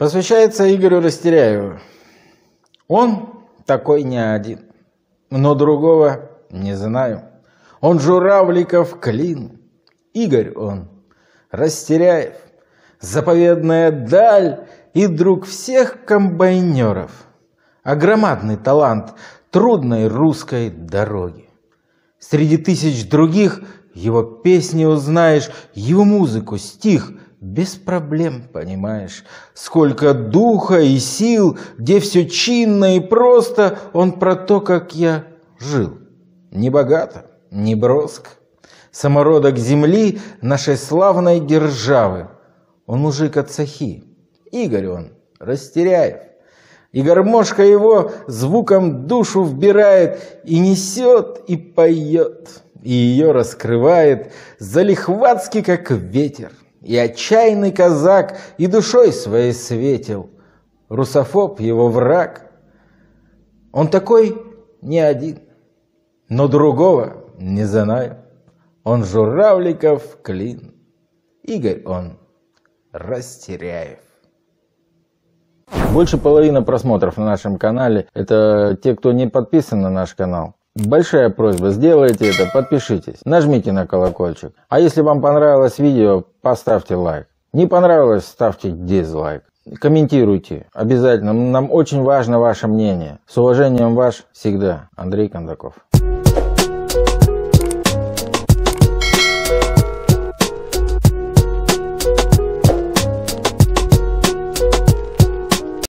Посвящается Игорю Растеряеву. Он такой не один, но другого не знаю. Он журавликов клин, Игорь он, Растеряев, заповедная даль и друг всех комбайнеров, а громадный талант трудной русской дороги. Среди тысяч других его песни узнаешь, его музыку, стих – без проблем понимаешь, сколько духа и сил, где все чинно и просто, он про то, как я жил. Не богато, не броск. Самородок земли нашей славной державы. Он мужик от Сахи. Игорь он, Растеряев. И гармошка его звуком душу вбирает, и несет, и поет, и ее раскрывает залихватски, как ветер и отчаянный казак, и душой своей светил. Русофоб его враг. Он такой не один, но другого не знаю. Он журавликов клин. Игорь он растеряев. Больше половины просмотров на нашем канале – это те, кто не подписан на наш канал. Большая просьба, сделайте это, подпишитесь, нажмите на колокольчик. А если вам понравилось видео, поставьте лайк. Не понравилось, ставьте дизлайк. Комментируйте, обязательно, нам очень важно ваше мнение. С уважением ваш всегда, Андрей Кондаков.